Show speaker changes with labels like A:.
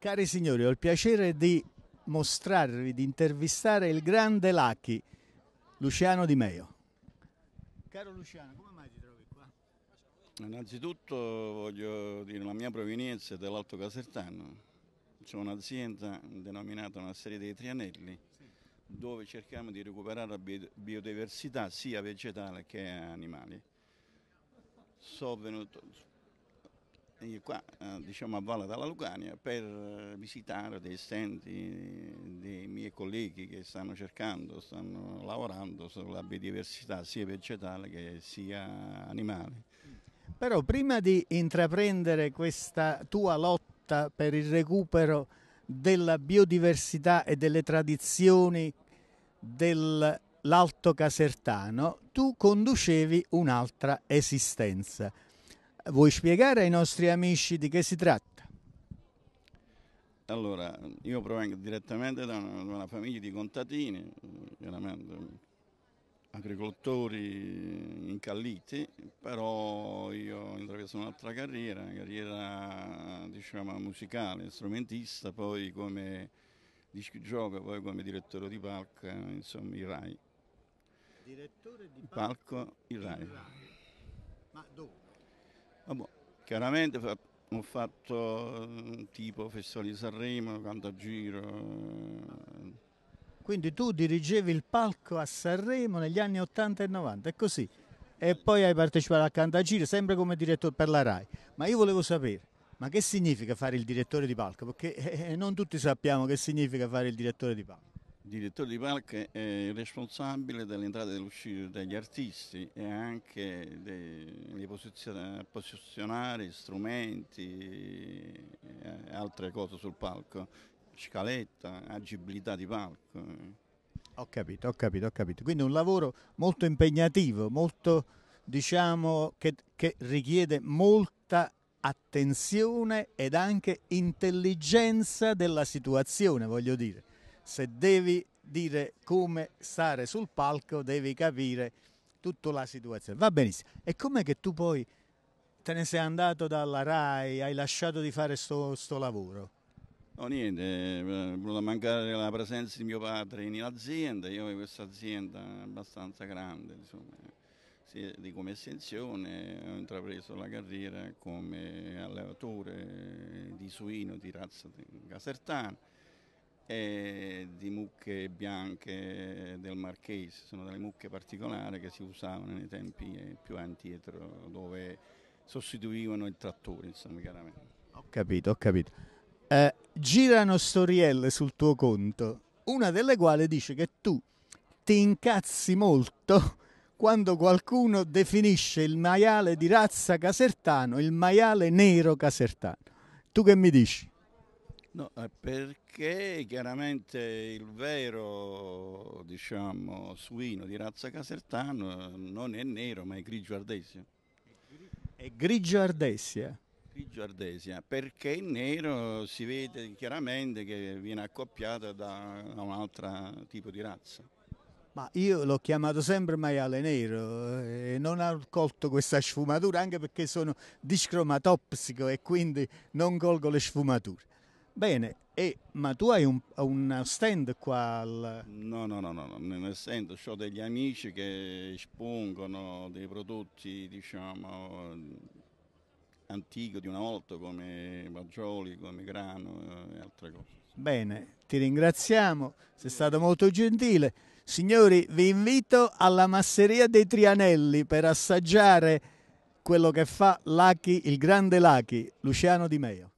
A: Cari signori, ho il piacere di mostrarvi, di intervistare il grande Lucky, Luciano Di Meo. Caro Luciano, come mai ti trovi qua?
B: Innanzitutto voglio dire la mia provenienza è dell'Alto Casertano. C'è un'azienda denominata una serie dei Trianelli sì. dove cerchiamo di recuperare la biodiversità sia vegetale che animale. Sono venuto, qua eh, diciamo, a Valle della Lucania per eh, visitare dei stand dei miei colleghi che stanno cercando, stanno lavorando sulla biodiversità sia vegetale che sia animale.
A: Però prima di intraprendere questa tua lotta per il recupero della biodiversità e delle tradizioni dell'Alto Casertano, tu conducevi un'altra esistenza Vuoi spiegare ai nostri amici di che si tratta?
B: Allora, io provengo direttamente da una, una famiglia di contadini, veramente agricoltori incalliti, però io ho intrapreso un'altra carriera, una carriera diciamo, musicale, strumentista, poi come dischi gioco, poi come direttore di palco, insomma il RAI.
A: Direttore di palco, palco il RAI. Ma dove?
B: Vabbè, ah, boh, chiaramente ho fatto eh, tipo Festival di Sanremo, Cantagiro. Eh.
A: Quindi tu dirigevi il palco a Sanremo negli anni 80 e 90, è così? E eh. poi hai partecipato a Cantagiro sempre come direttore per la RAI. Ma io volevo sapere, ma che significa fare il direttore di palco? Perché non tutti sappiamo che significa fare il direttore di palco.
B: Il direttore di Palc è responsabile delle entrate e dell'uscita degli artisti e anche di posizionare strumenti e altre cose sul palco, scaletta, agibilità di palco.
A: Ho capito, ho capito, ho capito. Quindi un lavoro molto impegnativo, molto diciamo che, che richiede molta attenzione ed anche intelligenza della situazione, voglio dire se devi dire come stare sul palco devi capire tutta la situazione. Va benissimo. E com'è che tu poi te ne sei andato dalla RAI, hai lasciato di fare sto, sto lavoro?
B: No, niente, eh, è venuto a mancare la presenza di mio padre in azienda, io avevo questa azienda abbastanza grande, insomma, di come estensione, ho intrapreso la carriera come allevatore di suino di razza di casertana e di mucche bianche del Marchese, sono delle mucche particolari che si usavano nei tempi eh, più antietro, dove sostituivano il trattore, insomma, chiaramente.
A: Ho capito, ho capito. Eh, girano storielle sul tuo conto, una delle quali dice che tu ti incazzi molto quando qualcuno definisce il maiale di razza casertano il maiale nero casertano. Tu che mi dici?
B: No, eh, perché chiaramente il vero diciamo, suino di razza casertano non è nero ma è grigio ardesia. È
A: grigio ardesia?
B: Grigio ardesia, perché il nero si vede chiaramente che viene accoppiato da un altro tipo di razza.
A: Ma io l'ho chiamato sempre maiale nero eh, e non ho colto questa sfumatura anche perché sono discromatopsico e quindi non colgo le sfumature. Bene, e, ma tu hai un, un stand qua? Al...
B: No, no, no, no, no, nel stand ho degli amici che espongono dei prodotti, diciamo, antichi di una volta come maggioli, come grano eh, e
A: altre cose. Bene, ti ringraziamo, sei stato molto gentile. Signori, vi invito alla masseria dei Trianelli per assaggiare quello che fa Lachi, il grande Lucky, Luciano Di Meo.